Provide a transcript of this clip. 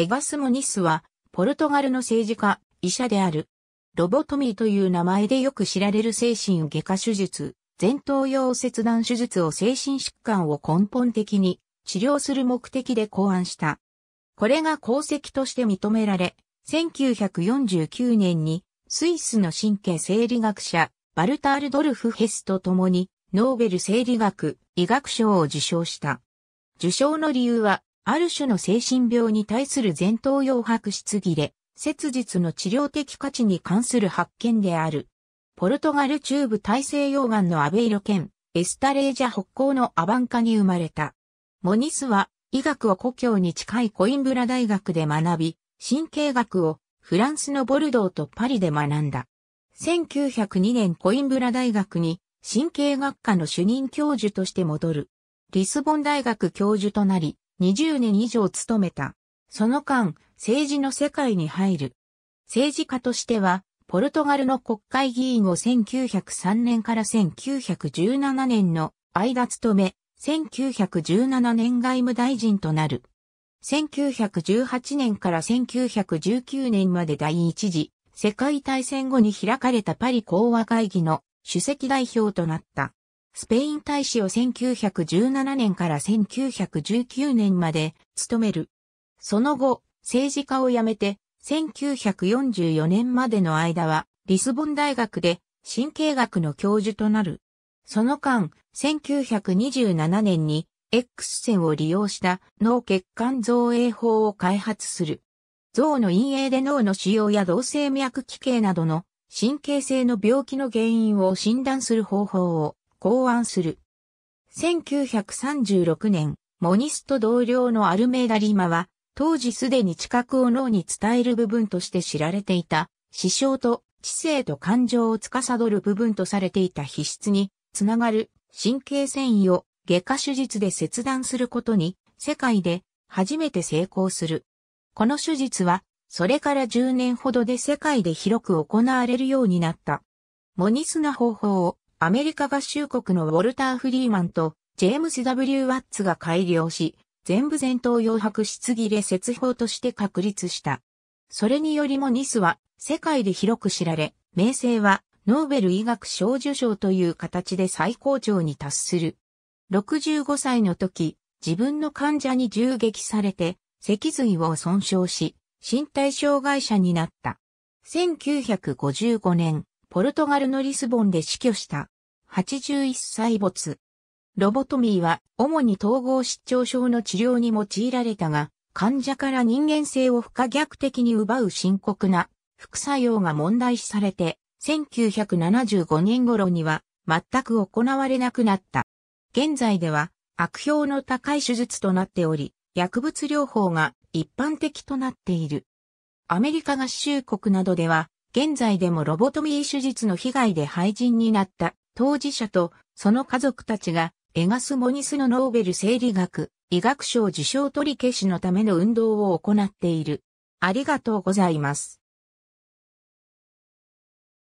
エガスモニスは、ポルトガルの政治家、医者である。ロボトミーという名前でよく知られる精神外科手術、前頭葉切断手術を精神疾患を根本的に治療する目的で考案した。これが功績として認められ、1949年にスイスの神経生理学者、バルタールドルフ・ヘスと共にノーベル生理学、医学賞を受賞した。受賞の理由は、ある種の精神病に対する前頭葉白質切れ、切実の治療的価値に関する発見である。ポルトガル中部大西洋岸のアベイロ県、エスタレージャ北港のアバンカに生まれた。モニスは医学を故郷に近いコインブラ大学で学び、神経学をフランスのボルドーとパリで学んだ。1902年コインブラ大学に神経学科の主任教授として戻る。リスボン大学教授となり、20年以上務めた。その間、政治の世界に入る。政治家としては、ポルトガルの国会議員を1903年から1917年の間務め、1917年外務大臣となる。1918年から1919年まで第一次世界大戦後に開かれたパリ講和会議の主席代表となった。スペイン大使を1917年から1919年まで務める。その後、政治家を辞めて、1944年までの間は、リスボン大学で神経学の教授となる。その間、1927年に X 線を利用した脳血管造影法を開発する。像の陰影で脳の腫瘍や動静脈奇形などの神経性の病気の原因を診断する方法を考案する。1936年、モニスト同僚のアルメイダリマは、当時すでに知覚を脳に伝える部分として知られていた、思想と知性と感情を司る部分とされていた皮質に、つながる神経繊維を外科手術で切断することに、世界で初めて成功する。この手術は、それから10年ほどで世界で広く行われるようになった。モニスな方法をアメリカ合衆国のウォルター・フリーマンとジェームス・ W・ ワッツが改良し、全部前頭洋白質切れ説法として確立した。それによりもニスは世界で広く知られ、名声はノーベル医学賞受賞という形で最高潮に達する。65歳の時、自分の患者に銃撃されて、脊髄を損傷し、身体障害者になった。1955年、ポルトガルのリスボンで死去した。81歳没。ロボトミーは主に統合失調症の治療に用いられたが、患者から人間性を不可逆的に奪う深刻な副作用が問題視されて、1975年頃には全く行われなくなった。現在では悪評の高い手術となっており、薬物療法が一般的となっている。アメリカ合衆国などでは現在でもロボトミー手術の被害で廃人になった当事者とその家族たちがエガス・モニスのノーベル生理学、医学賞受賞取り消しのための運動を行っている。ありがとうございます。